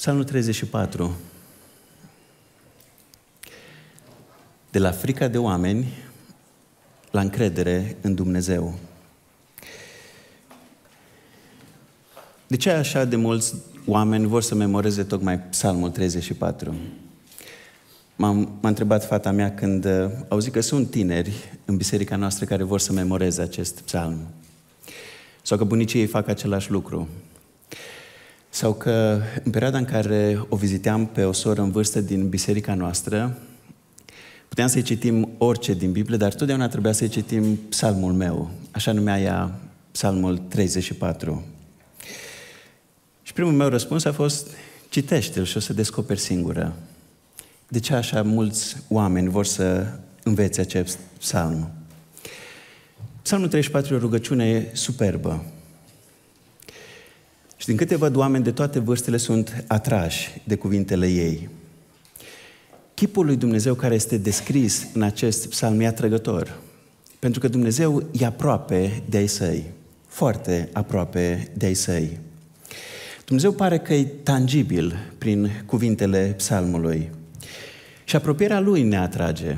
Psalmul 34. De la frica de oameni la încredere în Dumnezeu. De ce așa de mulți oameni vor să memoreze tocmai Psalmul 34? M-a întrebat fata mea când uh, au zis că sunt tineri în biserica noastră care vor să memoreze acest psalm. Sau că bunicii ei fac același lucru. Sau că în perioada în care o viziteam pe o soră în vârstă din biserica noastră, puteam să-i citim orice din Biblie, dar totdeauna trebuia să-i citim psalmul meu. Așa numea ea psalmul 34. Și primul meu răspuns a fost, citește-l și o să descoperi singură. De ce așa mulți oameni vor să învețe acest psalm? Psalmul 34 e o rugăciune superbă. Și din câte văd, oameni de toate vârstele sunt atrași de cuvintele ei. Chipul lui Dumnezeu care este descris în acest psalm e atrăgător. Pentru că Dumnezeu e aproape de ai săi. Foarte aproape de ai săi. Dumnezeu pare că e tangibil prin cuvintele psalmului. Și apropierea Lui ne atrage.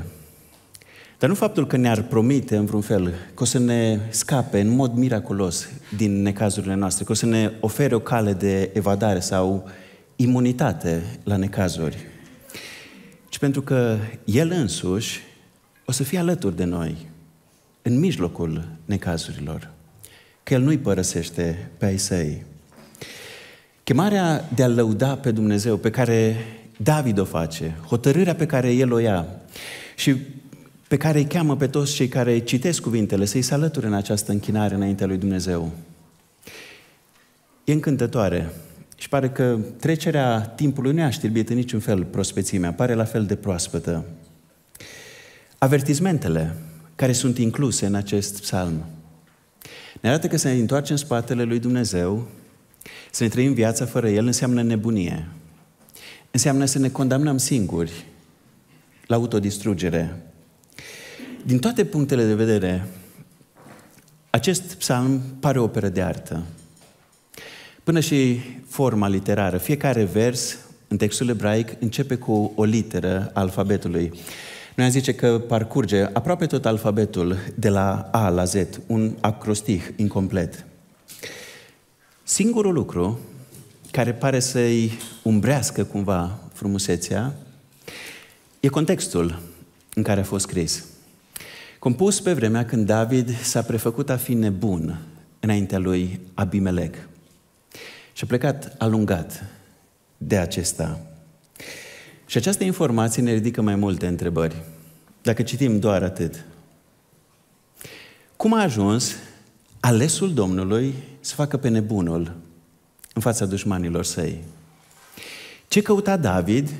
Dar nu faptul că ne-ar promite, în vreun fel, că o să ne scape în mod miraculos din necazurile noastre, că o să ne ofere o cale de evadare sau imunitate la necazuri, ci pentru că El însuși o să fie alături de noi, în mijlocul necazurilor, că El nu-i părăsește pe ai săi. Chemarea de a lăuda pe Dumnezeu, pe care David o face, hotărârea pe care el o ia și pe care îi cheamă pe toți cei care citesc cuvintele să-i se alăture în această închinare înaintea lui Dumnezeu. E încântătoare și pare că trecerea timpului nu știrbit în niciun fel prospețimea, pare la fel de proaspătă. Avertizmentele care sunt incluse în acest psalm ne arată că să ne întoarcem spatele lui Dumnezeu, să ne trăim viața fără El, înseamnă nebunie. Înseamnă să ne condamnăm singuri la autodistrugere, din toate punctele de vedere, acest psalm pare o operă de artă. Până și forma literară. Fiecare vers în textul ebraic începe cu o literă alfabetului. Noi am zice că parcurge aproape tot alfabetul de la A la Z, un acrostih incomplet. Singurul lucru care pare să-i umbrească cumva frumusețea e contextul în care a fost scris compus pe vremea când David s-a prefăcut a fi nebun înaintea lui Abimelec. Și a plecat alungat de acesta. Și această informație ne ridică mai multe întrebări. Dacă citim doar atât. Cum a ajuns alesul Domnului să facă pe nebunul în fața dușmanilor săi? Ce căuta David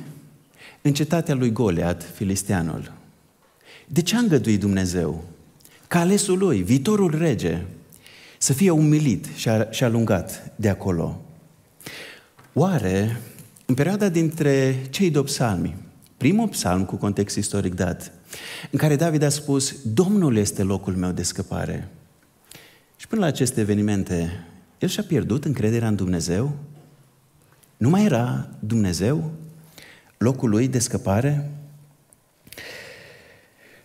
în cetatea lui Goliat, filisteanul? De ce a îngăduit Dumnezeu ca alesul lui, viitorul rege, să fie umilit și alungat de acolo? Oare, în perioada dintre cei doi psalmi, primul psalm cu context istoric dat, în care David a spus, Domnul este locul meu de scăpare. Și până la aceste evenimente, el și-a pierdut încrederea în Dumnezeu? Nu mai era Dumnezeu locul lui de scăpare?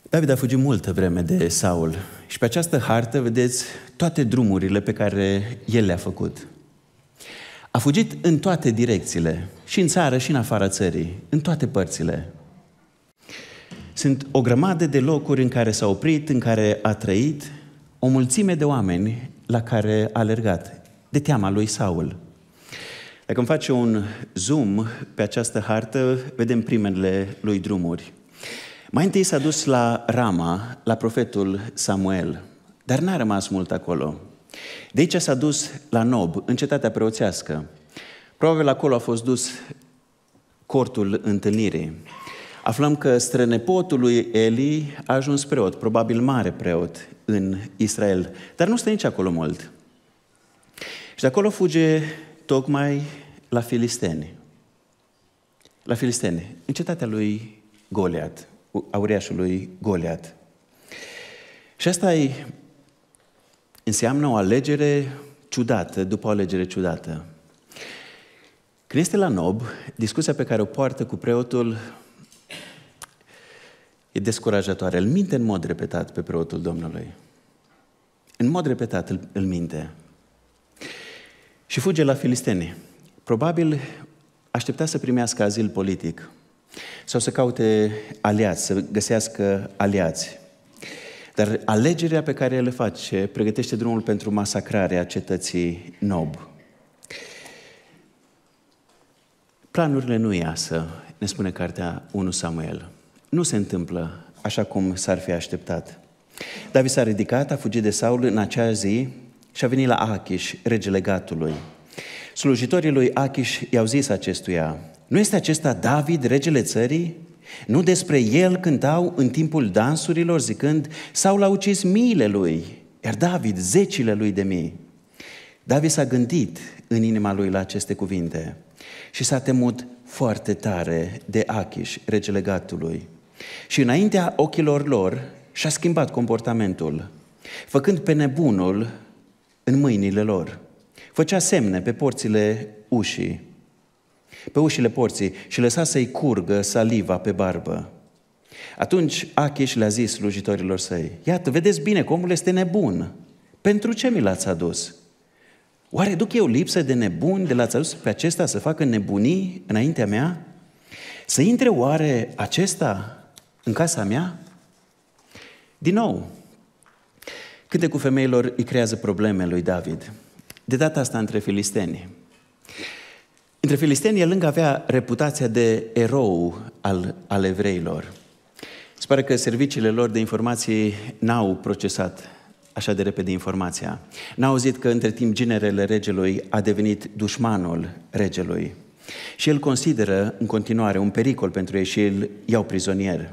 David a fugit multă vreme de Saul și pe această hartă vedeți toate drumurile pe care el le-a făcut. A fugit în toate direcțiile, și în țară, și în afara țării, în toate părțile. Sunt o grămadă de locuri în care s-a oprit, în care a trăit, o mulțime de oameni la care a alergat, de teama lui Saul. Dacă îmi face un zoom pe această hartă, vedem primele lui drumuri. Mai întâi s-a dus la Rama, la profetul Samuel, dar n-a rămas mult acolo. De aici s-a dus la Nob, în cetatea preoțească. Probabil acolo a fost dus cortul întâlnirii. Aflăm că strănepotul lui Eli a ajuns preot, probabil mare preot în Israel, dar nu stă nici acolo mult. Și de acolo fuge tocmai la filisteni. La filisteni, în cetatea lui Goliat auriașului Goliat. Și asta e, înseamnă o alegere ciudată, după o alegere ciudată. Când este la nob, discuția pe care o poartă cu preotul e descurajatoare. Îl minte în mod repetat pe preotul Domnului. În mod repetat îl, îl minte. Și fuge la filisteni. Probabil aștepta să primească azil politic. Sau să caute aliați, să găsească aliați. Dar alegerea pe care le face pregătește drumul pentru masacrarea cetății Nob. Planurile nu iasă, ne spune cartea 1 Samuel. Nu se întâmplă așa cum s-ar fi așteptat. David s-a ridicat, a fugit de Saul în acea zi și a venit la Achish, regele gatului. Slujitorii lui Achish i-au zis acestuia, nu este acesta David, regele țării? Nu despre el cântau în timpul dansurilor zicând, sau l-au ucis miile lui, iar David zecile lui de mii. David s-a gândit în inima lui la aceste cuvinte și s-a temut foarte tare de Achish, regele gatului. Și înaintea ochilor lor și-a schimbat comportamentul, făcând pe nebunul în mâinile lor. Făcea semne pe porțile ușii pe ușile porții și lăsa să-i curgă saliva pe barbă. Atunci Achish le-a zis slujitorilor săi, iată, vedeți bine că omul este nebun. Pentru ce mi l-ați adus? Oare duc eu lipsă de nebun de l-ați adus pe acesta să facă nebunii înaintea mea? Să intre oare acesta în casa mea? Din nou, câte cu femeilor îi creează probleme lui David. De data asta între filisteni. Între filisteni, el încă avea reputația de erou al, al evreilor. Se pare că serviciile lor de informații n-au procesat așa de repede informația. N-au auzit că între timp generele regelui a devenit dușmanul regelui. Și el consideră în continuare un pericol pentru ei și îl iau prizonier.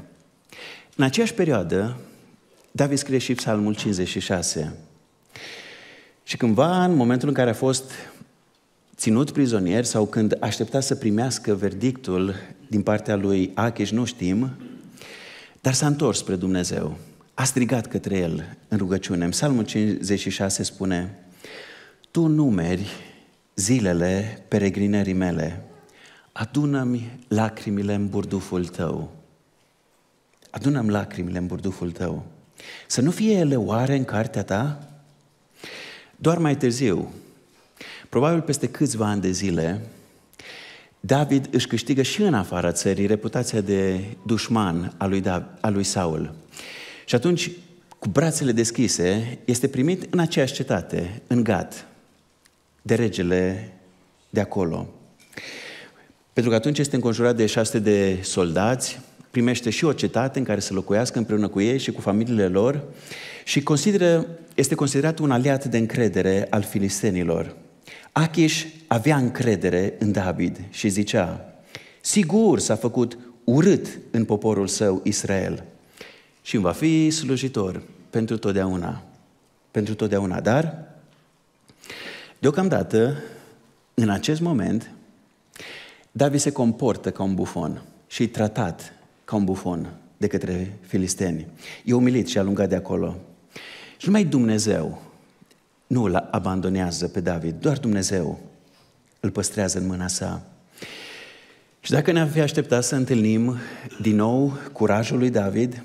În aceeași perioadă, David scrie și psalmul 56. Și cândva, în momentul în care a fost ținut prizonier sau când aștepta să primească verdictul din partea lui Acheș, nu știm, dar s-a întors spre Dumnezeu. A strigat către el în rugăciune. În Psalmul 56 spune, Tu numeri zilele peregrinării mele, adună-mi lacrimile în burduful tău. Adună-mi lacrimile în burduful tău. Să nu fie ele oare în cartea ta? Doar mai târziu, Probabil peste câțiva ani de zile, David își câștigă și în afara țării reputația de dușman al lui, David, al lui Saul. Și atunci, cu brațele deschise, este primit în aceeași cetate, în gat, de regele de acolo. Pentru că atunci este înconjurat de șase de soldați, primește și o cetate în care să locuiască împreună cu ei și cu familiile lor și consideră, este considerat un aliat de încredere al filistenilor. Achish avea încredere în David și zicea, sigur s-a făcut urât în poporul său Israel și va fi slujitor pentru totdeauna. Pentru totdeauna, dar deocamdată, în acest moment, David se comportă ca un bufon și e tratat ca un bufon de către filisteni. E umilit și alungat de acolo. Și numai Dumnezeu nu îl abandonează pe David, doar Dumnezeu îl păstrează în mâna sa. Și dacă ne-am fi așteptat să întâlnim din nou curajul lui David,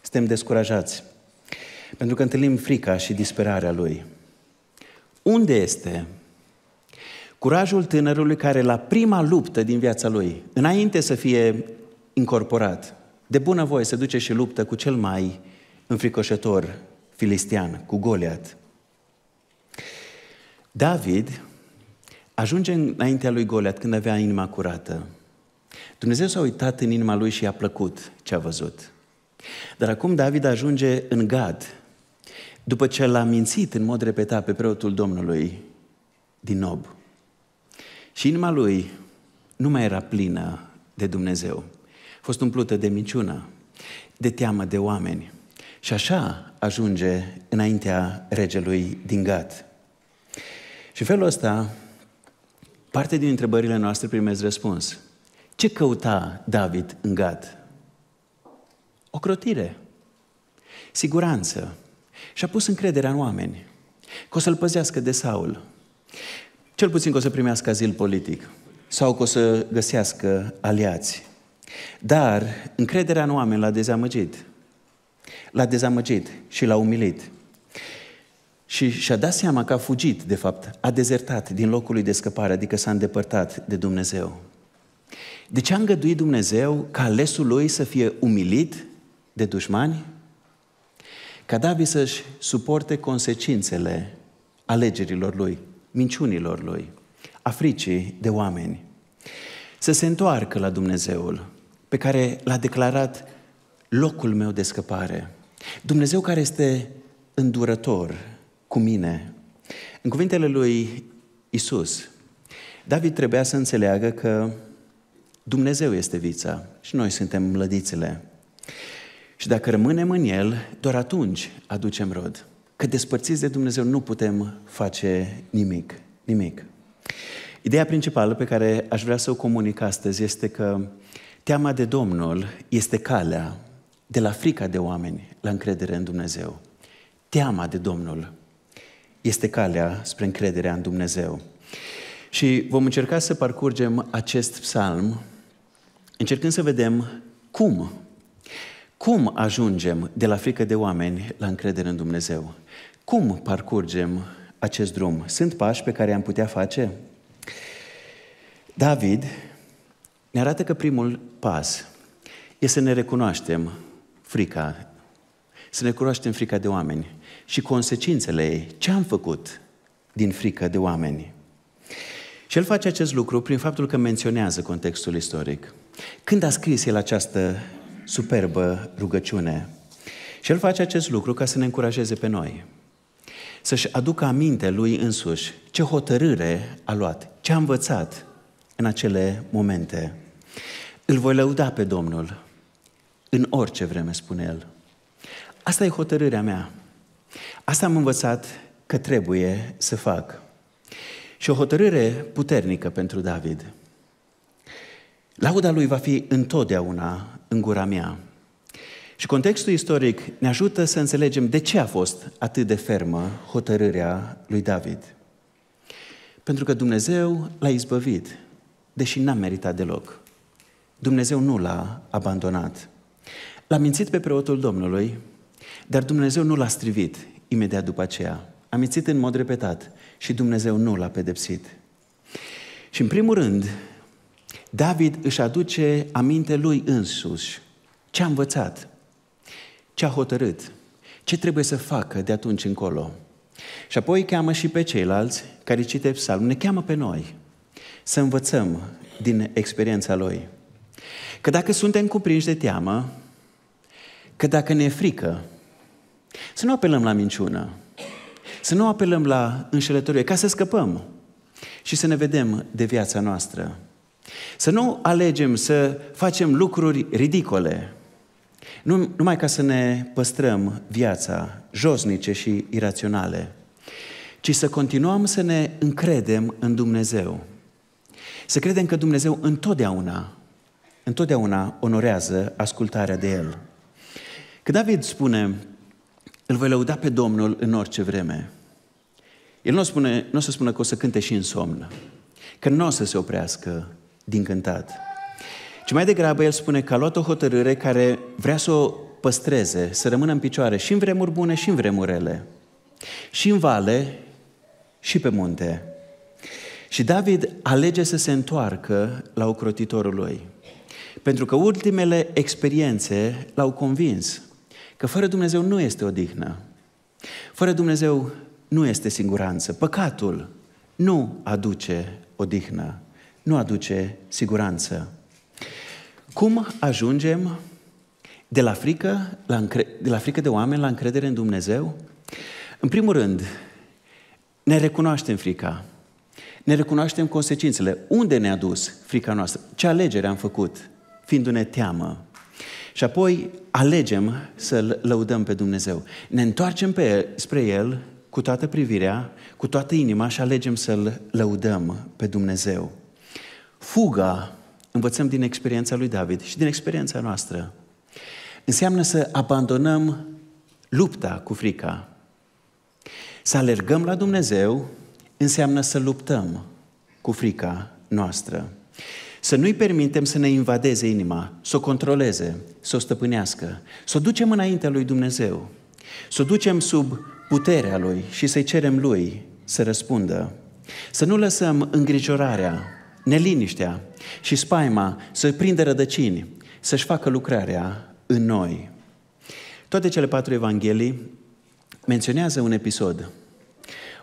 suntem descurajați. Pentru că întâlnim frica și disperarea lui. Unde este curajul tânărului care la prima luptă din viața lui, înainte să fie incorporat, de bună voie se duce și luptă cu cel mai înfricoșător filistian, cu Goliat, David ajunge înaintea lui Goliat când avea inima curată. Dumnezeu s-a uitat în inima lui și i-a plăcut ce a văzut. Dar acum David ajunge în Gad, după ce l-a mințit în mod repetat pe preotul Domnului din Nob. Și inima lui nu mai era plină de Dumnezeu. A fost umplută de minciună, de teamă de oameni. Și așa ajunge înaintea regelui din Gad. Și felul ăsta, parte din întrebările noastre primez răspuns. Ce căuta David în gat? O crotire, siguranță. Și-a pus încrederea în oameni că o să-l păzească de Saul. Cel puțin că o să primească azil politic sau că o să găsească aliați. Dar încrederea în oameni l-a dezamăgit. L-a dezamăgit și l-a umilit. Și și-a dat seama că a fugit, de fapt, a dezertat din locul lui de scăpare, adică s-a îndepărtat de Dumnezeu. De ce a îngăduit Dumnezeu ca alesul lui să fie umilit de dușmani? Ca David să-și suporte consecințele alegerilor lui, minciunilor lui, a fricii de oameni. Să se întoarcă la Dumnezeul pe care l-a declarat locul meu de scăpare. Dumnezeu care este îndurător, cu mine. În cuvintele lui Isus, David trebuia să înțeleagă că Dumnezeu este vița și noi suntem mlădițele. Și dacă rămânem în El, doar atunci aducem rod. Că despărțiți de Dumnezeu nu putem face nimic, nimic. Ideea principală pe care aș vrea să o comunic astăzi este că teama de Domnul este calea de la frica de oameni la încredere în Dumnezeu. Teama de Domnul este calea spre încrederea în Dumnezeu. Și vom încerca să parcurgem acest psalm, încercând să vedem cum, cum ajungem de la frică de oameni la încredere în Dumnezeu. Cum parcurgem acest drum? Sunt pași pe care am putea face? David ne arată că primul pas este să ne recunoaștem frica, să ne recunoaștem frica de oameni și consecințele ei. Ce am făcut din frică de oameni? Și el face acest lucru prin faptul că menționează contextul istoric. Când a scris el această superbă rugăciune? Și el face acest lucru ca să ne încurajeze pe noi. Să-și aducă aminte lui însuși ce hotărâre a luat, ce a învățat în acele momente. Îl voi lăuda pe Domnul în orice vreme, spune el. Asta e hotărârea mea. Asta am învățat că trebuie să fac. Și o hotărâre puternică pentru David. Lauda lui va fi întotdeauna în gura mea. Și contextul istoric ne ajută să înțelegem de ce a fost atât de fermă hotărârea lui David. Pentru că Dumnezeu l-a izbăvit, deși n-a meritat deloc. Dumnezeu nu l-a abandonat. L-a mințit pe preotul Domnului dar Dumnezeu nu l-a strivit imediat după aceea. A mințit în mod repetat și Dumnezeu nu l-a pedepsit. Și în primul rând, David își aduce aminte lui însuși ce a învățat, ce a hotărât, ce trebuie să facă de atunci încolo. Și apoi cheamă și pe ceilalți care cite psalmul, ne cheamă pe noi să învățăm din experiența lui. Că dacă suntem cuprinși de teamă, că dacă ne e frică, să nu apelăm la minciună, să nu apelăm la înșelătorie, ca să scăpăm și să ne vedem de viața noastră. Să nu alegem să facem lucruri ridicole, numai ca să ne păstrăm viața josnice și iraționale, ci să continuăm să ne încredem în Dumnezeu. Să credem că Dumnezeu întotdeauna, întotdeauna onorează ascultarea de El. Când David spune, îl voi lăuda pe Domnul în orice vreme. El nu o, spune, nu o să spună că o să cânte și în somn, că nu o să se oprească din cântat, ci mai degrabă el spune că a luat o hotărâre care vrea să o păstreze, să rămână în picioare și în vremuri bune și în vremuri rele, și în vale și pe munte. Și David alege să se întoarcă la ocrotitorul lui, pentru că ultimele experiențe l-au convins Că fără Dumnezeu nu este odihnă. Fără Dumnezeu nu este siguranță. Păcatul nu aduce odihnă, nu aduce siguranță. Cum ajungem de la frică, la încre- de la frică de oameni la încredere în Dumnezeu? În primul rând, ne recunoaștem frica. Ne recunoaștem consecințele. Unde ne-a dus frica noastră? Ce alegere am făcut? Fiindu-ne teamă. Și apoi alegem să-L lăudăm pe Dumnezeu. Ne întoarcem pe el, spre El cu toată privirea, cu toată inima și alegem să-L lăudăm pe Dumnezeu. Fuga, învățăm din experiența lui David și din experiența noastră, înseamnă să abandonăm lupta cu frica. Să alergăm la Dumnezeu înseamnă să luptăm cu frica noastră. Să nu-i permitem să ne invadeze inima, să o controleze, să o stăpânească, să o ducem înaintea lui Dumnezeu, să o ducem sub puterea lui și să-i cerem lui să răspundă. Să nu lăsăm îngrijorarea, neliniștea și spaima să prindă rădăcini, să-și facă lucrarea în noi. Toate cele patru evanghelii menționează un episod.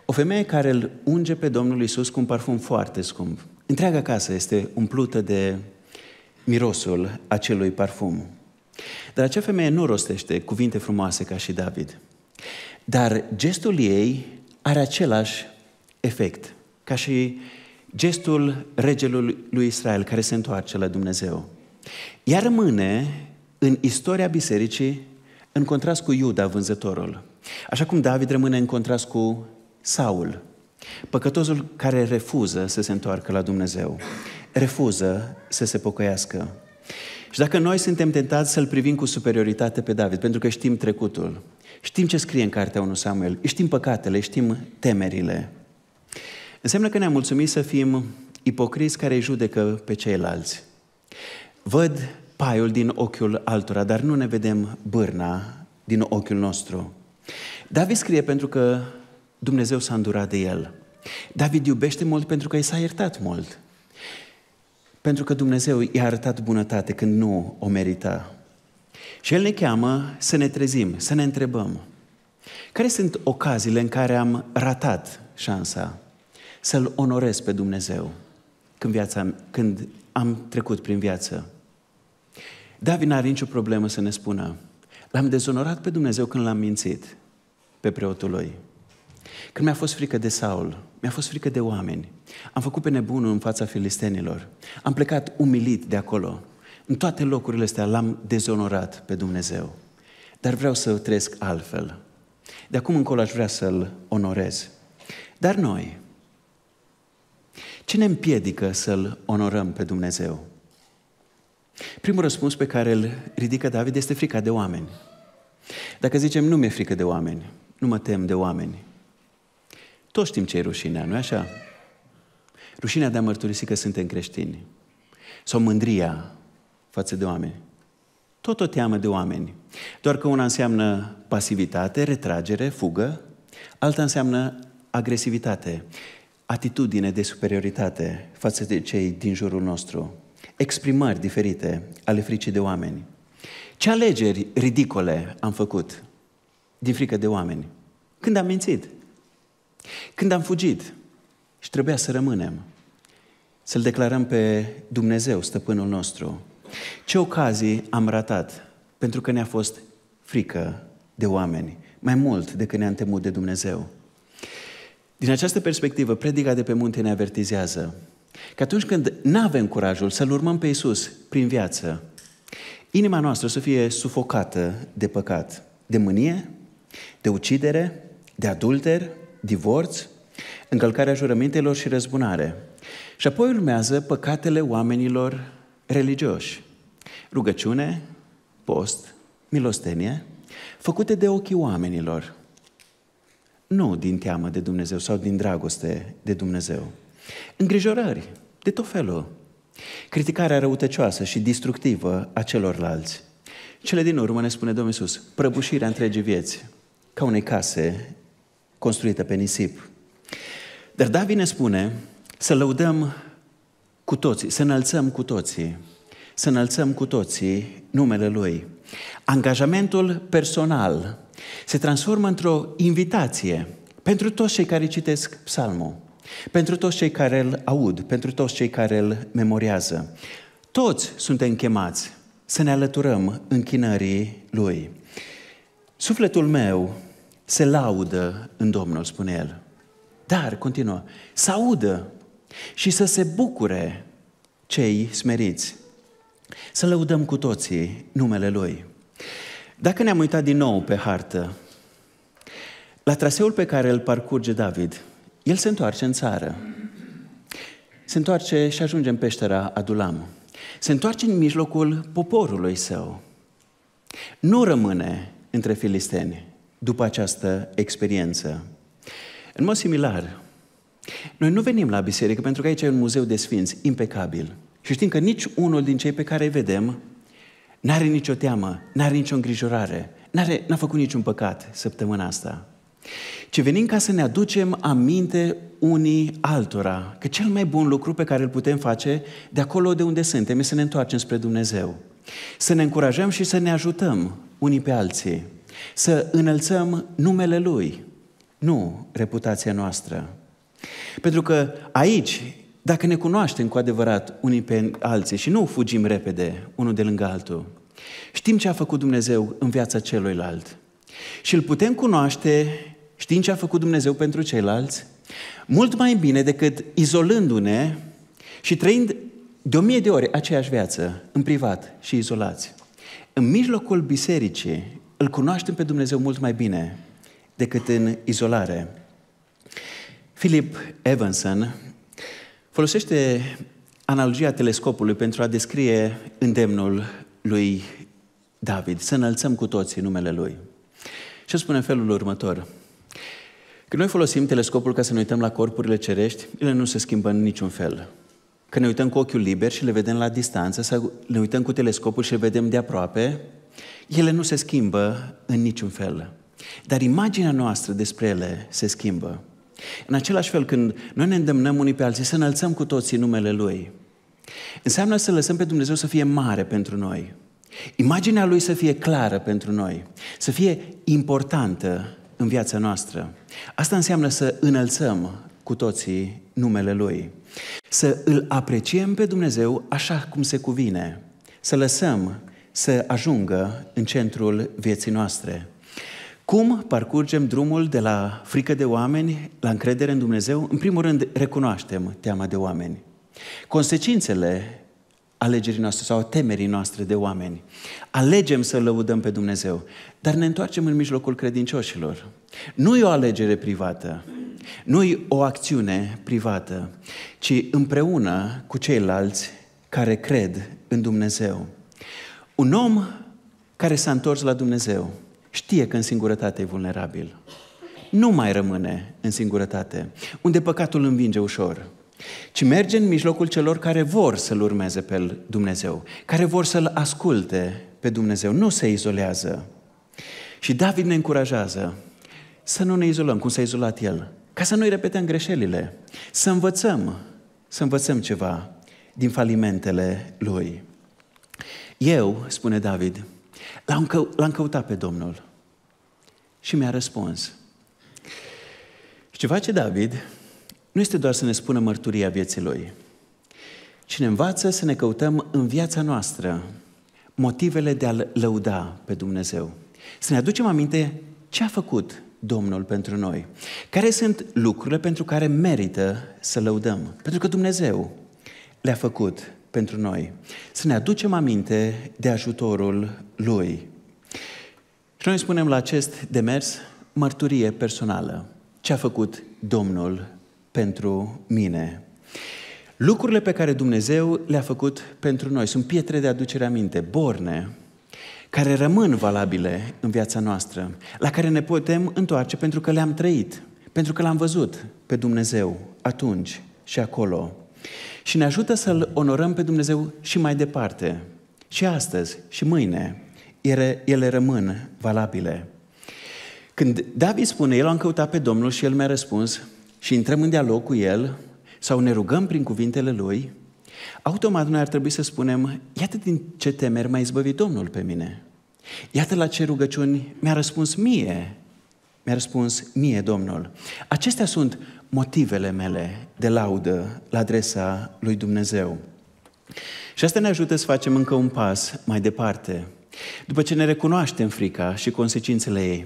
O femeie care îl unge pe Domnul Isus cu un parfum foarte scump. Întreaga casă este umplută de mirosul acelui parfum. Dar acea femeie nu rostește cuvinte frumoase ca și David. Dar gestul ei are același efect, ca și gestul regelui lui Israel care se întoarce la Dumnezeu. Ea rămâne în istoria bisericii în contrast cu Iuda, vânzătorul. Așa cum David rămâne în contrast cu Saul, Păcătosul care refuză să se întoarcă la Dumnezeu, refuză să se pocăiască. Și dacă noi suntem tentați să-l privim cu superioritate pe David, pentru că știm trecutul, știm ce scrie în cartea 1 Samuel, știm păcatele, știm temerile, înseamnă că ne-am mulțumit să fim ipocriți care judecă pe ceilalți. Văd paiul din ochiul altora, dar nu ne vedem bârna din ochiul nostru. David scrie pentru că Dumnezeu s-a îndurat de el. David iubește mult pentru că i s-a iertat mult. Pentru că Dumnezeu i-a arătat bunătate când nu o merita. Și El ne cheamă să ne trezim, să ne întrebăm. Care sunt ocaziile în care am ratat șansa să-L onorez pe Dumnezeu când, viața, când am trecut prin viață? David n-are nicio problemă să ne spună. L-am dezonorat pe Dumnezeu când l-am mințit pe preotul lui. Când mi-a fost frică de Saul, mi-a fost frică de oameni. Am făcut pe nebunul în fața filistenilor. Am plecat umilit de acolo. În toate locurile astea l-am dezonorat pe Dumnezeu. Dar vreau să trăiesc altfel. De acum încolo aș vrea să-L onorez. Dar noi, ce ne împiedică să-L onorăm pe Dumnezeu? Primul răspuns pe care îl ridică David este frica de oameni. Dacă zicem, nu mi-e frică de oameni, nu mă tem de oameni, toți știm ce e rușinea, nu-i așa? Rușinea de a mărturisi că suntem creștini. Sau mândria față de oameni. Tot o teamă de oameni. Doar că una înseamnă pasivitate, retragere, fugă, alta înseamnă agresivitate, atitudine de superioritate față de cei din jurul nostru, exprimări diferite ale fricii de oameni. Ce alegeri ridicole am făcut din frică de oameni? Când am mințit? Când am fugit și trebuia să rămânem, să-L declarăm pe Dumnezeu, stăpânul nostru, ce ocazii am ratat pentru că ne-a fost frică de oameni, mai mult decât ne-am temut de Dumnezeu. Din această perspectivă, predica de pe munte ne avertizează că atunci când nu avem curajul să-L urmăm pe Iisus prin viață, inima noastră să fie sufocată de păcat, de mânie, de ucidere, de adulter, divorț, încălcarea jurămintelor și răzbunare. Și apoi urmează păcatele oamenilor religioși. Rugăciune, post, milostenie, făcute de ochii oamenilor. Nu din teamă de Dumnezeu sau din dragoste de Dumnezeu. Îngrijorări, de tot felul. Criticarea răutăcioasă și destructivă a celorlalți. Cele din urmă ne spune Domnul Iisus, prăbușirea întregii vieți, ca unei case construită pe nisip. Dar David ne spune să lăudăm cu toții, să înălțăm cu toții, să înălțăm cu toții numele Lui. Angajamentul personal se transformă într-o invitație pentru toți cei care citesc psalmul, pentru toți cei care îl aud, pentru toți cei care îl memorează. Toți suntem chemați să ne alăturăm închinării Lui. Sufletul meu se laudă în Domnul, spune el. Dar, continuă, să audă și să se bucure cei smeriți. Să lăudăm cu toții numele Lui. Dacă ne-am uitat din nou pe hartă, la traseul pe care îl parcurge David, el se întoarce în țară. Se întoarce și ajunge în peștera Adulam. Se întoarce în mijlocul poporului său. Nu rămâne între filisteni după această experiență. În mod similar, noi nu venim la biserică pentru că aici e un muzeu de sfinți impecabil. Și știm că nici unul din cei pe care îi vedem n-are nicio teamă, n-are nicio îngrijorare, n-are, n-a făcut niciun păcat săptămâna asta. Ci venim ca să ne aducem aminte unii altora că cel mai bun lucru pe care îl putem face de acolo de unde suntem e să ne întoarcem spre Dumnezeu. Să ne încurajăm și să ne ajutăm unii pe alții să înălțăm numele Lui, nu reputația noastră. Pentru că aici, dacă ne cunoaștem cu adevărat unii pe alții și nu fugim repede unul de lângă altul, știm ce a făcut Dumnezeu în viața celuilalt și îl putem cunoaște știind ce a făcut Dumnezeu pentru ceilalți, mult mai bine decât izolându-ne și trăind de o mie de ori aceeași viață, în privat și izolați. În mijlocul bisericii îl cunoaștem pe Dumnezeu mult mai bine decât în izolare. Philip Evanson folosește analogia telescopului pentru a descrie îndemnul lui David, să înălțăm cu toții numele lui. Și spune în felul următor. Când noi folosim telescopul ca să ne uităm la corpurile cerești, ele nu se schimbă în niciun fel. Când ne uităm cu ochiul liber și le vedem la distanță, sau ne uităm cu telescopul și le vedem de aproape, ele nu se schimbă în niciun fel, dar imaginea noastră despre ele se schimbă. În același fel, când noi ne îndemnăm unii pe alții să înălțăm cu toții numele Lui, înseamnă să lăsăm pe Dumnezeu să fie mare pentru noi. Imaginea Lui să fie clară pentru noi, să fie importantă în viața noastră. Asta înseamnă să înălțăm cu toții numele Lui. Să îl apreciem pe Dumnezeu așa cum se cuvine. Să lăsăm să ajungă în centrul vieții noastre. Cum parcurgem drumul de la frică de oameni la încredere în Dumnezeu? În primul rând, recunoaștem teama de oameni. Consecințele alegerii noastre sau temerii noastre de oameni. Alegem să lăudăm pe Dumnezeu, dar ne întoarcem în mijlocul credincioșilor. Nu e o alegere privată, nu e o acțiune privată, ci împreună cu ceilalți care cred în Dumnezeu. Un om care s-a întors la Dumnezeu știe că în singurătate e vulnerabil. Nu mai rămâne în singurătate, unde păcatul învinge ușor, ci merge în mijlocul celor care vor să-L urmeze pe Dumnezeu, care vor să-L asculte pe Dumnezeu, nu se izolează. Și David ne încurajează să nu ne izolăm cum s-a izolat el, ca să nu-i repetăm greșelile, să învățăm, să învățăm ceva din falimentele lui. Eu, spune David, l-am, cău- l-am căutat pe Domnul și mi-a răspuns. Și ce face David nu este doar să ne spună mărturia vieții lui, ci ne învață să ne căutăm în viața noastră motivele de a-L lăuda pe Dumnezeu. Să ne aducem aminte ce a făcut Domnul pentru noi. Care sunt lucrurile pentru care merită să lăudăm? Pentru că Dumnezeu le-a făcut pentru noi. Să ne aducem aminte de ajutorul Lui. Și noi spunem la acest demers mărturie personală. Ce a făcut Domnul pentru mine? Lucrurile pe care Dumnezeu le-a făcut pentru noi sunt pietre de aducere aminte, borne, care rămân valabile în viața noastră, la care ne putem întoarce pentru că le-am trăit, pentru că l-am văzut pe Dumnezeu atunci și acolo și ne ajută să-L onorăm pe Dumnezeu și mai departe, și astăzi, și mâine. Ele, ele rămân valabile. Când David spune, el a căutat pe Domnul și el mi-a răspuns și intrăm în dialog cu el sau ne rugăm prin cuvintele lui, automat noi ar trebui să spunem, iată din ce temeri mai a izbăvit Domnul pe mine. Iată la ce rugăciuni mi-a răspuns mie. Mi-a răspuns mie Domnul. Acestea sunt motivele mele de laudă la adresa lui Dumnezeu. Și asta ne ajută să facem încă un pas mai departe. După ce ne recunoaștem frica și consecințele ei,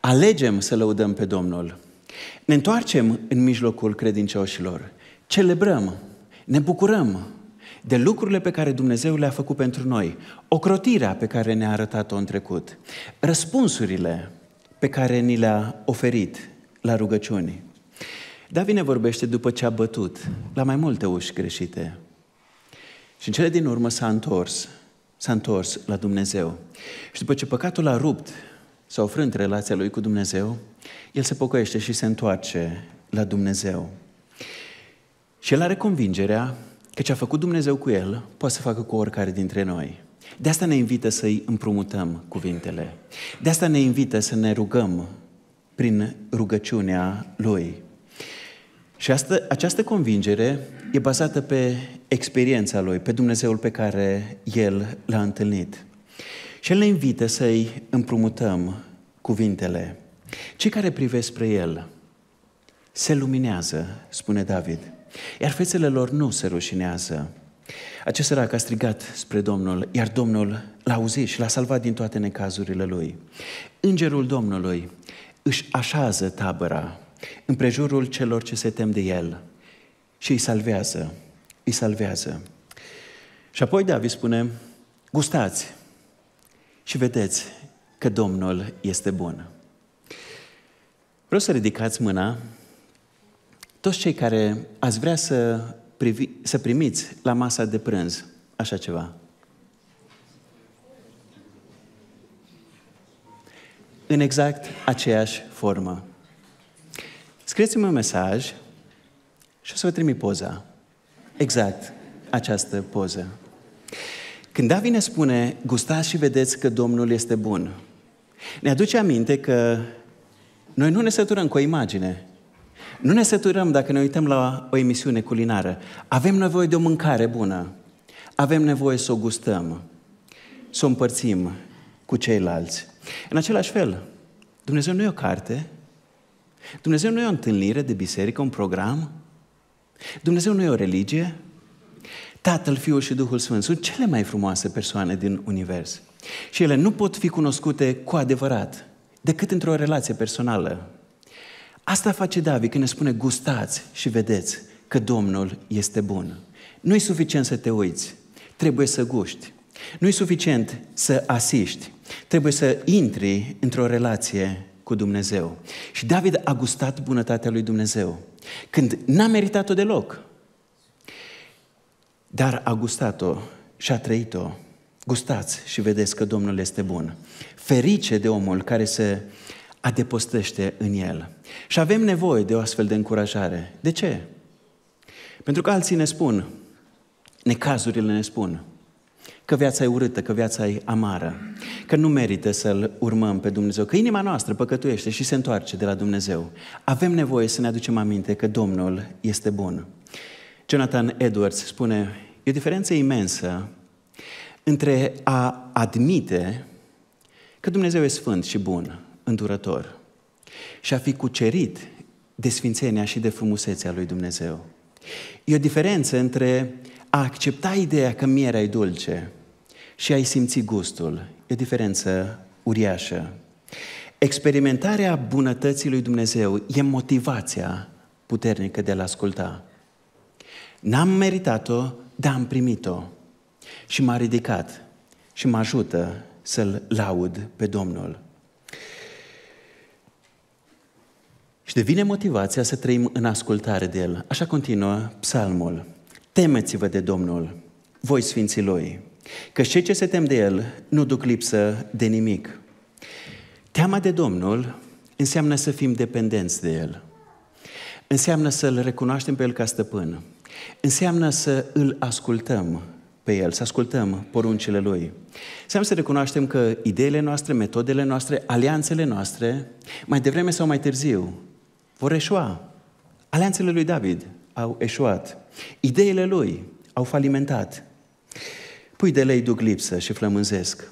alegem să lăudăm pe Domnul. Ne întoarcem în mijlocul credincioșilor, celebrăm, ne bucurăm de lucrurile pe care Dumnezeu le-a făcut pentru noi, ocrotirea pe care ne-a arătat-o în trecut, răspunsurile pe care ni le-a oferit la rugăciuni. David ne vorbește după ce a bătut la mai multe uși greșite. Și în cele din urmă s-a întors. S-a întors la Dumnezeu. Și după ce păcatul a rupt, s-a ofrânt relația lui cu Dumnezeu, el se pocăiește și se întoarce la Dumnezeu. Și el are convingerea că ce a făcut Dumnezeu cu el poate să facă cu oricare dintre noi. De asta ne invită să-i împrumutăm cuvintele. De asta ne invită să ne rugăm prin rugăciunea Lui. Și asta, această convingere e bazată pe experiența lui, pe Dumnezeul pe care el l-a întâlnit. Și el ne invită să-i împrumutăm cuvintele. Cei care privesc spre el se luminează, spune David, iar fețele lor nu se rușinează. Acest sărac a strigat spre Domnul, iar Domnul l-a auzit și l-a salvat din toate necazurile lui. Îngerul Domnului își așează tabăra împrejurul celor ce se tem de El și îi salvează, îi salvează. Și apoi David spune, gustați și vedeți că Domnul este bun. Vreau să ridicați mâna toți cei care ați vrea să, privi, să primiți la masa de prânz așa ceva. În exact aceeași formă. Scrieți-mi un mesaj și o să vă trimit poza. Exact, această poză. Când David ne spune, gustați și vedeți că Domnul este bun, ne aduce aminte că noi nu ne săturăm cu o imagine. Nu ne săturăm dacă ne uităm la o emisiune culinară. Avem nevoie de o mâncare bună. Avem nevoie să o gustăm, să o împărțim cu ceilalți. În același fel, Dumnezeu nu e o carte, Dumnezeu nu e o întâlnire de biserică, un program. Dumnezeu nu e o religie. Tatăl, Fiul și Duhul Sfânt sunt cele mai frumoase persoane din univers. Și ele nu pot fi cunoscute cu adevărat decât într-o relație personală. Asta face David când ne spune gustați și vedeți că Domnul este bun. Nu e suficient să te uiți, trebuie să guști. Nu e suficient să asiști, trebuie să intri într-o relație cu Dumnezeu. Și David a gustat bunătatea lui Dumnezeu, când n-a meritat-o deloc, dar a gustat-o și a trăit-o. Gustați și vedeți că Domnul este bun. Ferice de omul care se adepostește în el. Și avem nevoie de o astfel de încurajare. De ce? Pentru că alții ne spun, necazurile ne spun, că viața e urâtă, că viața e amară, că nu merită să-L urmăm pe Dumnezeu, că inima noastră păcătuiește și se întoarce de la Dumnezeu. Avem nevoie să ne aducem aminte că Domnul este bun. Jonathan Edwards spune, e o diferență imensă între a admite că Dumnezeu e sfânt și bun, îndurător, și a fi cucerit de sfințenia și de frumusețea lui Dumnezeu. E o diferență între a accepta ideea că mierea e dulce și ai simți gustul. E o diferență uriașă. Experimentarea bunătății lui Dumnezeu e motivația puternică de a-L asculta. N-am meritat-o, dar am primit-o. Și m-a ridicat și mă ajută să-L laud pe Domnul. Și devine motivația să trăim în ascultare de El. Așa continuă psalmul. Temeți-vă de Domnul, voi sfinții lui, că și ce se tem de El nu duc lipsă de nimic. Teama de Domnul înseamnă să fim dependenți de El. Înseamnă să-L recunoaștem pe El ca stăpân. Înseamnă să îl ascultăm pe El, să ascultăm poruncile Lui. Înseamnă să recunoaștem că ideile noastre, metodele noastre, alianțele noastre, mai devreme sau mai târziu, vor eșua. Alianțele lui David au eșuat. Ideile lui au falimentat. Pui de lei duc lipsă și flămânzesc.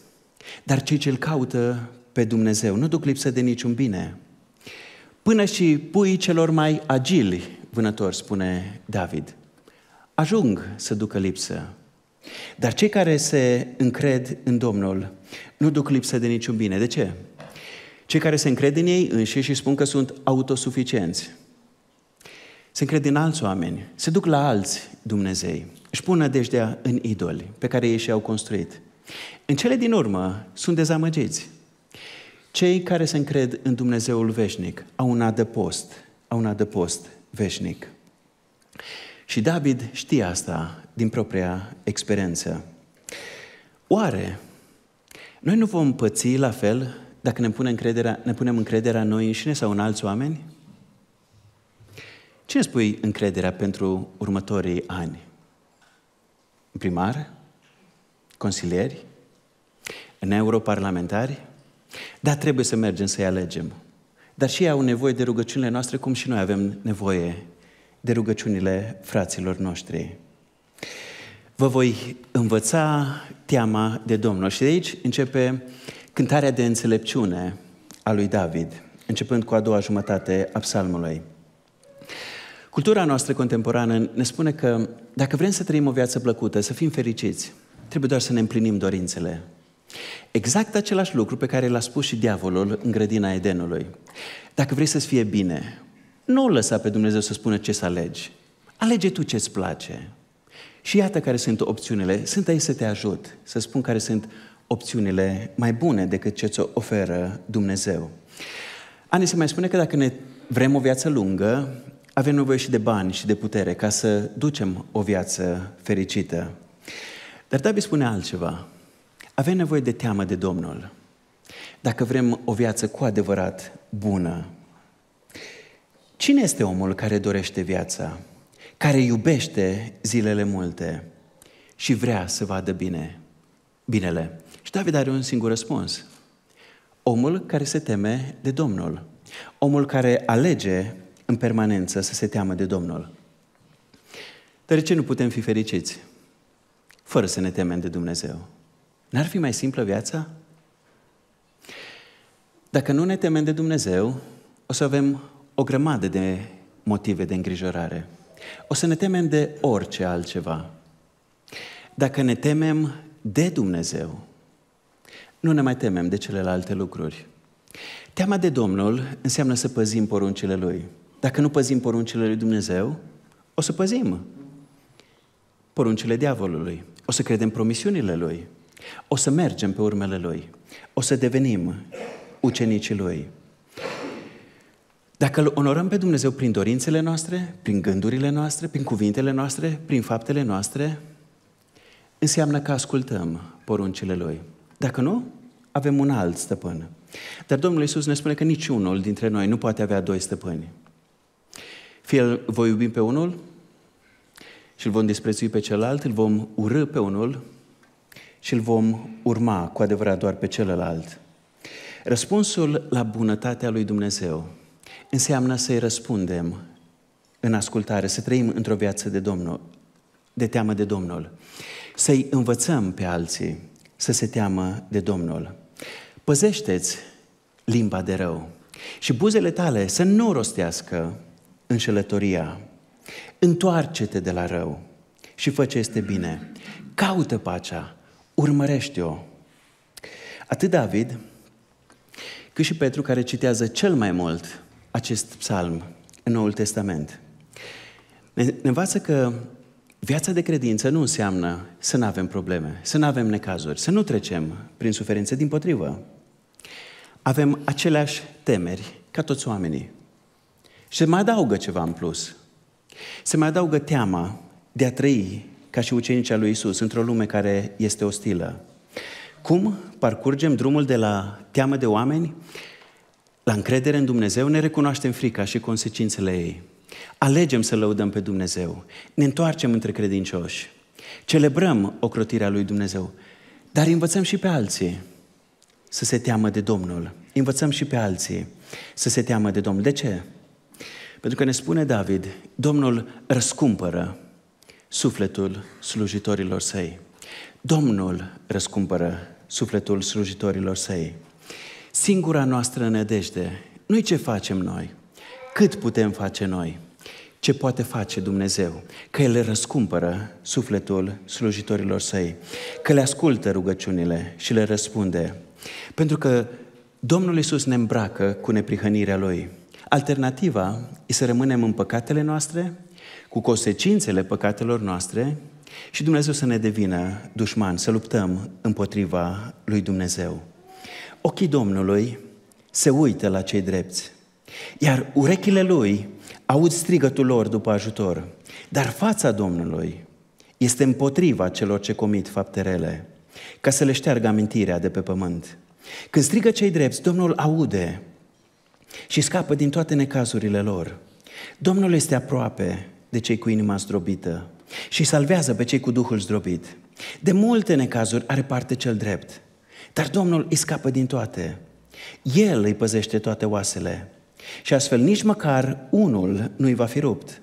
Dar cei ce l caută pe Dumnezeu nu duc lipsă de niciun bine. Până și pui celor mai agili vânători, spune David, ajung să ducă lipsă. Dar cei care se încred în Domnul nu duc lipsă de niciun bine. De ce? Cei care se încred în ei înșiși și spun că sunt autosuficienți se încred în alți oameni, se duc la alți Dumnezei, își pun nădejdea în idoli pe care ei și-au construit. În cele din urmă sunt dezamăgiți. Cei care se încred în Dumnezeul veșnic au un adăpost, au un adăpost veșnic. Și David știe asta din propria experiență. Oare noi nu vom păți la fel dacă ne punem, încrederea, ne punem încrederea noi înșine sau în alți oameni? Ce îți pui încrederea pentru următorii ani? În primar? Consilieri? În europarlamentari? Da, trebuie să mergem să-i alegem. Dar și ei au nevoie de rugăciunile noastre, cum și noi avem nevoie de rugăciunile fraților noștri. Vă voi învăța teama de Domnul. Și de aici începe cântarea de înțelepciune a lui David, începând cu a doua jumătate a psalmului. Cultura noastră contemporană ne spune că dacă vrem să trăim o viață plăcută, să fim fericiți, trebuie doar să ne împlinim dorințele. Exact același lucru pe care l-a spus și diavolul în grădina Edenului. Dacă vrei să-ți fie bine, nu lăsa pe Dumnezeu să spună ce să alegi. Alege tu ce-ți place. Și iată care sunt opțiunile. Sunt aici să te ajut, să spun care sunt opțiunile mai bune decât ce ți-o oferă Dumnezeu. Ani se mai spune că dacă ne vrem o viață lungă, avem nevoie și de bani și de putere ca să ducem o viață fericită. Dar David spune altceva. Avem nevoie de teamă de Domnul. Dacă vrem o viață cu adevărat bună. Cine este omul care dorește viața? Care iubește zilele multe și vrea să vadă bine, binele? Și David are un singur răspuns. Omul care se teme de Domnul. Omul care alege în permanență să se teamă de Domnul. Dar de ce nu putem fi fericiți fără să ne temem de Dumnezeu? N-ar fi mai simplă viața? Dacă nu ne temem de Dumnezeu, o să avem o grămadă de motive de îngrijorare. O să ne temem de orice altceva. Dacă ne temem de Dumnezeu, nu ne mai temem de celelalte lucruri. Teama de Domnul înseamnă să păzim poruncile Lui. Dacă nu păzim poruncile lui Dumnezeu, o să păzim poruncile diavolului, o să credem promisiunile lui, o să mergem pe urmele lui, o să devenim ucenicii lui. Dacă îl onorăm pe Dumnezeu prin dorințele noastre, prin gândurile noastre, prin cuvintele noastre, prin faptele noastre, înseamnă că ascultăm poruncile lui. Dacă nu, avem un alt stăpân. Dar Domnul Isus ne spune că niciunul dintre noi nu poate avea doi stăpâni. Fie îl voi iubi pe unul și îl vom disprețui pe celălalt, îl vom urâ pe unul și îl vom urma cu adevărat doar pe celălalt. Răspunsul la bunătatea lui Dumnezeu înseamnă să-i răspundem în ascultare, să trăim într-o viață de Domnul, de teamă de Domnul, să-i învățăm pe alții să se teamă de Domnul. Păzește-ți limba de rău și buzele tale să nu rostească înșelătoria. Întoarce-te de la rău și fă ce este bine. Caută pacea, urmărește-o. Atât David, cât și Petru care citează cel mai mult acest psalm în Noul Testament. Ne, ne învață că viața de credință nu înseamnă să nu avem probleme, să nu avem necazuri, să nu trecem prin suferințe, din potrivă. Avem aceleași temeri ca toți oamenii. Și mai adaugă ceva în plus. Se mai adaugă teama de a trăi ca și ucenicii lui Isus într-o lume care este ostilă. Cum parcurgem drumul de la teamă de oameni la încredere în Dumnezeu, ne recunoaștem frica și consecințele ei. Alegem să lăudăm pe Dumnezeu. Ne întoarcem între credincioși. Celebrăm ocrotirea lui Dumnezeu. Dar învățăm și pe alții să se teamă de Domnul. Învățăm și pe alții să se teamă de Domnul. De ce? Pentru că ne spune David, Domnul răscumpără sufletul slujitorilor săi. Domnul răscumpără sufletul slujitorilor săi. Singura noastră nădejde, noi ce facem noi? Cât putem face noi? Ce poate face Dumnezeu? Că El răscumpără sufletul slujitorilor săi, că le ascultă rugăciunile și le răspunde. Pentru că Domnul Iisus ne îmbracă cu neprihănirea Lui. Alternativa e să rămânem în păcatele noastre, cu consecințele păcatelor noastre și Dumnezeu să ne devină dușman, să luptăm împotriva lui Dumnezeu. Ochii Domnului se uită la cei drepți, iar urechile lui aud strigătul lor după ajutor, dar fața Domnului este împotriva celor ce comit fapte rele, ca să le șteargă amintirea de pe pământ. Când strigă cei drepți, Domnul aude și scapă din toate necazurile lor. Domnul este aproape de cei cu inima zdrobită și salvează pe cei cu Duhul zdrobit. De multe necazuri are parte cel drept, dar Domnul îi scapă din toate. El îi păzește toate oasele și astfel nici măcar unul nu-i va fi rupt.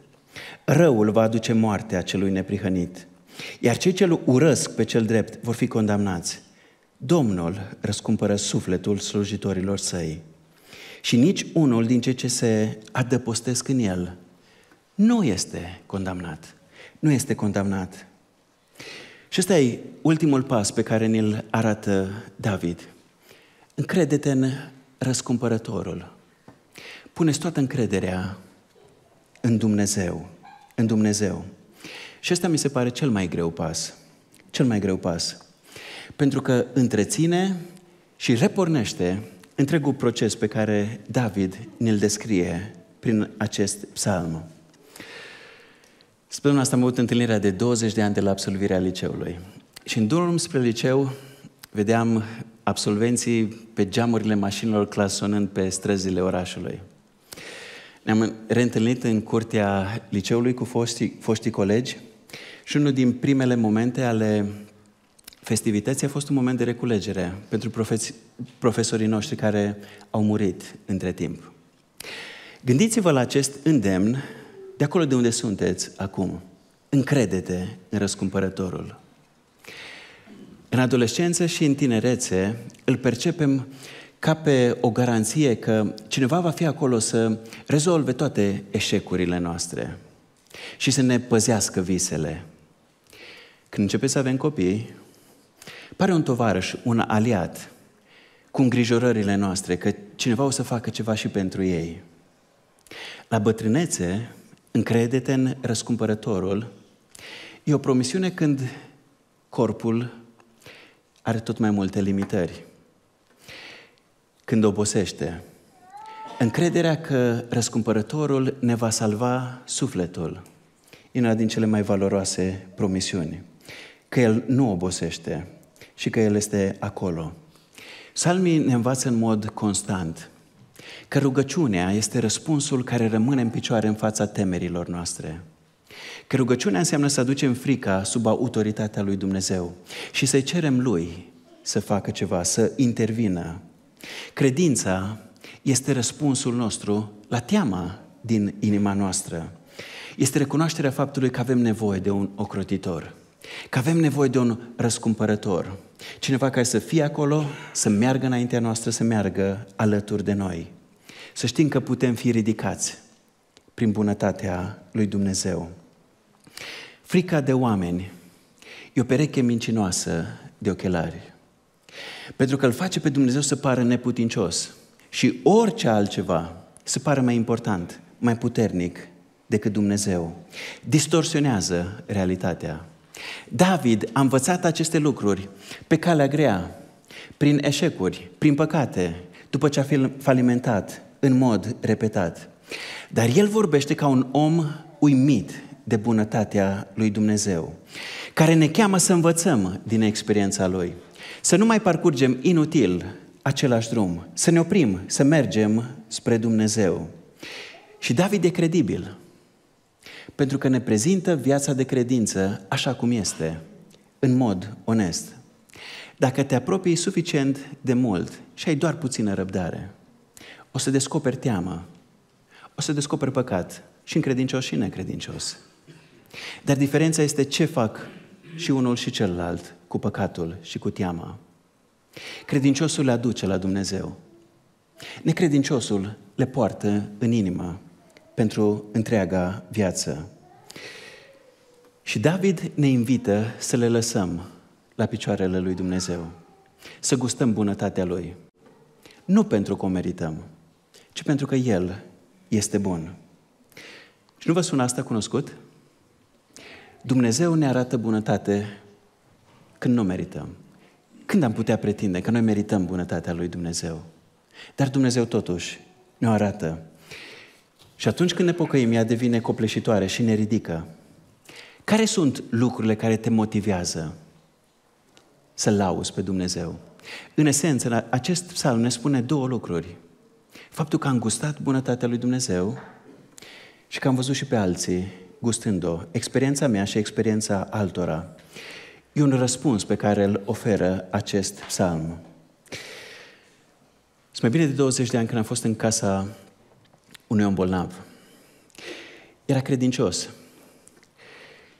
Răul va aduce moartea celui neprihănit, iar cei ce urăsc pe cel drept vor fi condamnați. Domnul răscumpără sufletul slujitorilor săi și nici unul din cei ce se adăpostesc în el nu este condamnat. Nu este condamnat. Și ăsta e ultimul pas pe care ne-l arată David. Încredete în răscumpărătorul. Puneți toată încrederea în Dumnezeu. În Dumnezeu. Și ăsta mi se pare cel mai greu pas. Cel mai greu pas. Pentru că întreține și repornește întregul proces pe care David ne-l descrie prin acest psalm. Săptămâna asta am avut întâlnirea de 20 de ani de la absolvirea liceului. Și în drum spre liceu vedeam absolvenții pe geamurile mașinilor clasonând pe străzile orașului. Ne-am reîntâlnit în curtea liceului cu foștii, foștii colegi și unul din primele momente ale festivității a fost un moment de reculegere pentru profes- profesorii noștri care au murit între timp. Gândiți-vă la acest îndemn de acolo de unde sunteți acum. Încredete în răscumpărătorul. În adolescență și în tinerețe îl percepem ca pe o garanție că cineva va fi acolo să rezolve toate eșecurile noastre și să ne păzească visele. Când începem să avem copii, Pare un tovarăș, un aliat, cu îngrijorările noastre, că cineva o să facă ceva și pentru ei. La bătrânețe, încredete în răscumpărătorul, e o promisiune când corpul are tot mai multe limitări. Când obosește, încrederea că răscumpărătorul ne va salva sufletul e una din cele mai valoroase promisiuni. Că el nu obosește, și că El este acolo. Salmii ne învață în mod constant că rugăciunea este răspunsul care rămâne în picioare în fața temerilor noastre. Că rugăciunea înseamnă să aducem frica sub autoritatea lui Dumnezeu și să-i cerem lui să facă ceva, să intervină. Credința este răspunsul nostru la teama din inima noastră. Este recunoașterea faptului că avem nevoie de un ocrotitor. Că avem nevoie de un răscumpărător. Cineva care să fie acolo, să meargă înaintea noastră, să meargă alături de noi. Să știm că putem fi ridicați prin bunătatea lui Dumnezeu. Frica de oameni e o pereche mincinoasă de ochelari. Pentru că îl face pe Dumnezeu să pară neputincios și orice altceva să pară mai important, mai puternic decât Dumnezeu. Distorsionează realitatea. David a învățat aceste lucruri pe calea grea, prin eșecuri, prin păcate, după ce a falimentat, în mod repetat. Dar el vorbește ca un om uimit de bunătatea lui Dumnezeu, care ne cheamă să învățăm din experiența lui, să nu mai parcurgem inutil același drum, să ne oprim, să mergem spre Dumnezeu. Și David e credibil. Pentru că ne prezintă viața de credință așa cum este, în mod onest. Dacă te apropii suficient de mult și ai doar puțină răbdare, o să descoperi teamă, o să descoperi păcat și în credincios și în necredincios. Dar diferența este ce fac și unul și celălalt cu păcatul și cu teama. Credinciosul le aduce la Dumnezeu. Necredinciosul le poartă în inimă pentru întreaga viață. Și David ne invită să le lăsăm la picioarele lui Dumnezeu, să gustăm bunătatea lui. Nu pentru că o merităm, ci pentru că El este bun. Și nu vă sună asta cunoscut? Dumnezeu ne arată bunătate când nu merităm. Când am putea pretinde că noi merităm bunătatea lui Dumnezeu? Dar Dumnezeu totuși ne arată și atunci când ne pocăim, ea devine copleșitoare și ne ridică. Care sunt lucrurile care te motivează să lauzi pe Dumnezeu? În esență, acest psalm ne spune două lucruri. Faptul că am gustat bunătatea lui Dumnezeu și că am văzut și pe alții gustând-o, experiența mea și experiența altora. E un răspuns pe care îl oferă acest psalm. Sunt mai bine de 20 de ani când am fost în casa unui om bolnav. Era credincios.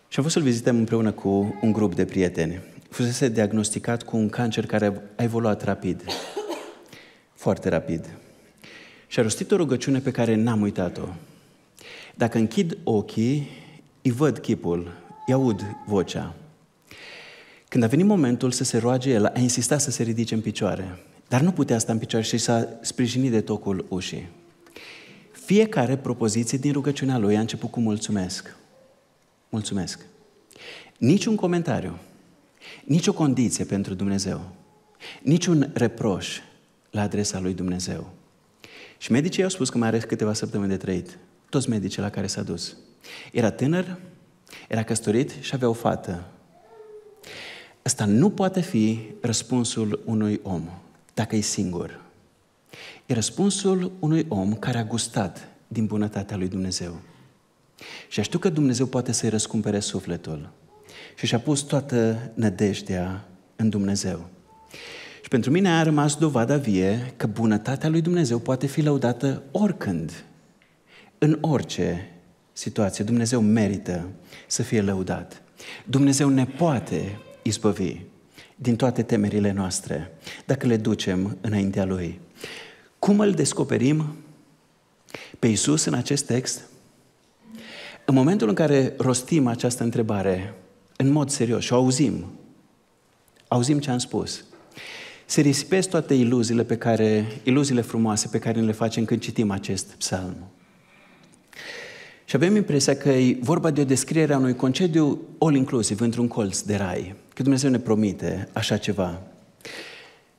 Și am fost să-l vizităm împreună cu un grup de prieteni. Fusese diagnosticat cu un cancer care a evoluat rapid. Foarte rapid. Și a rostit o rugăciune pe care n-am uitat-o. Dacă închid ochii, îi văd chipul, îi aud vocea. Când a venit momentul să se roage el, a insistat să se ridice în picioare. Dar nu putea sta în picioare și s-a sprijinit de tocul ușii. Fiecare propoziție din rugăciunea lui a început cu mulțumesc. Mulțumesc. Niciun comentariu, nicio condiție pentru Dumnezeu, niciun reproș la adresa lui Dumnezeu. Și medicii au spus că mai are câteva săptămâni de trăit. Toți medicii la care s-a dus. Era tânăr, era căsătorit și avea o fată. Asta nu poate fi răspunsul unui om dacă e singur. E răspunsul unui om care a gustat din bunătatea lui Dumnezeu. Și știu că Dumnezeu poate să-i răscumpere sufletul. Și și-a pus toată nădejdea în Dumnezeu. Și pentru mine a rămas dovada vie că bunătatea lui Dumnezeu poate fi lăudată oricând, în orice situație. Dumnezeu merită să fie lăudat. Dumnezeu ne poate izbăvi din toate temerile noastre dacă le ducem înaintea Lui. Cum îl descoperim pe Isus în acest text? În momentul în care rostim această întrebare în mod serios și o auzim, auzim ce am spus, se risipesc toate iluziile pe care, iluziile frumoase pe care le facem când citim acest psalm. Și avem impresia că e vorba de o descriere a unui concediu all-inclusiv, într-un colț de rai. Că Dumnezeu ne promite așa ceva.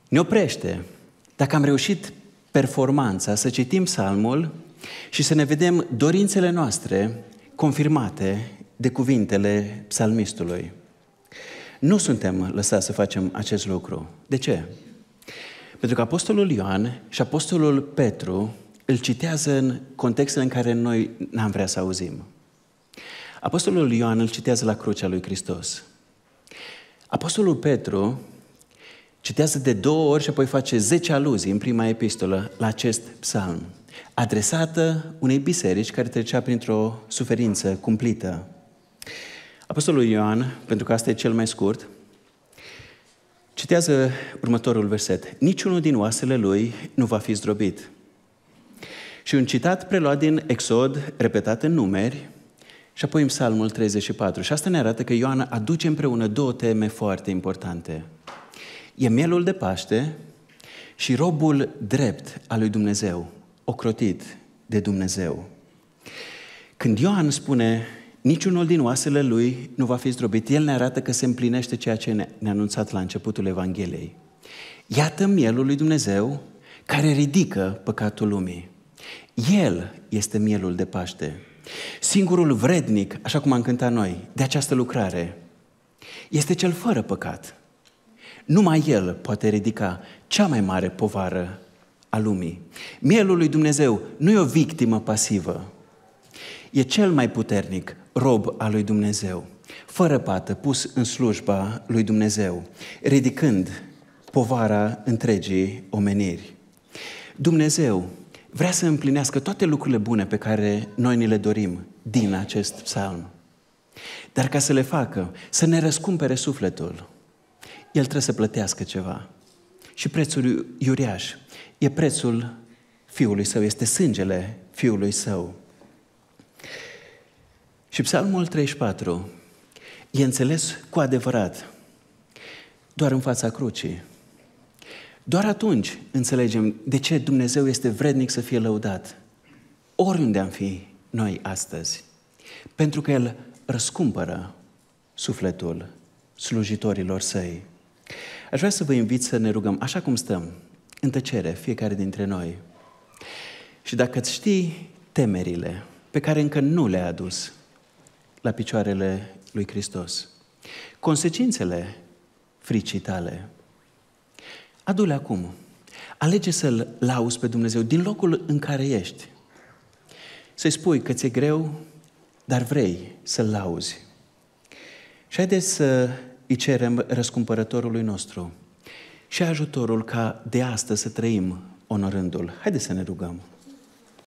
Ne oprește. Dacă am reușit performanța, să citim psalmul și să ne vedem dorințele noastre confirmate de cuvintele psalmistului. Nu suntem lăsați să facem acest lucru. De ce? Pentru că Apostolul Ioan și Apostolul Petru îl citează în contextul în care noi n-am vrea să auzim. Apostolul Ioan îl citează la crucea lui Hristos. Apostolul Petru citează de două ori și apoi face zece aluzii în prima epistolă la acest psalm, adresată unei biserici care trecea printr-o suferință cumplită. Apostolul Ioan, pentru că asta e cel mai scurt, citează următorul verset. Niciunul din oasele lui nu va fi zdrobit. Și un citat preluat din Exod, repetat în numeri, și apoi în Psalmul 34. Și asta ne arată că Ioan aduce împreună două teme foarte importante. E mielul de Paște și robul drept al lui Dumnezeu, ocrotit de Dumnezeu. Când Ioan spune, niciunul din oasele lui nu va fi zdrobit, el ne arată că se împlinește ceea ce ne-a anunțat la începutul Evangheliei. Iată mielul lui Dumnezeu care ridică păcatul lumii. El este mielul de Paște. Singurul vrednic, așa cum am cântat noi, de această lucrare, este cel fără păcat. Numai El poate ridica cea mai mare povară a lumii. Mielul lui Dumnezeu nu e o victimă pasivă. E cel mai puternic rob al lui Dumnezeu, fără pată, pus în slujba lui Dumnezeu, ridicând povara întregii omeniri. Dumnezeu vrea să împlinească toate lucrurile bune pe care noi ni le dorim din acest psalm. Dar ca să le facă, să ne răscumpere sufletul, el trebuie să plătească ceva. Și prețul iuriaș e prețul fiului său, este sângele fiului său. Și psalmul 34 e înțeles cu adevărat doar în fața crucii. Doar atunci înțelegem de ce Dumnezeu este vrednic să fie lăudat. Oriunde am fi noi astăzi. Pentru că El răscumpără sufletul slujitorilor săi. Aș vrea să vă invit să ne rugăm așa cum stăm, în tăcere, fiecare dintre noi. Și dacă îți știi temerile pe care încă nu le-ai adus la picioarele lui Hristos, consecințele fricii tale, adu-le acum. Alege să-L lauzi pe Dumnezeu din locul în care ești. Să-i spui că ți-e greu, dar vrei să-L lauzi. Și haideți să îi cerem răscumpărătorului nostru și ajutorul ca de astăzi să trăim onorându-L. Haideți să ne rugăm!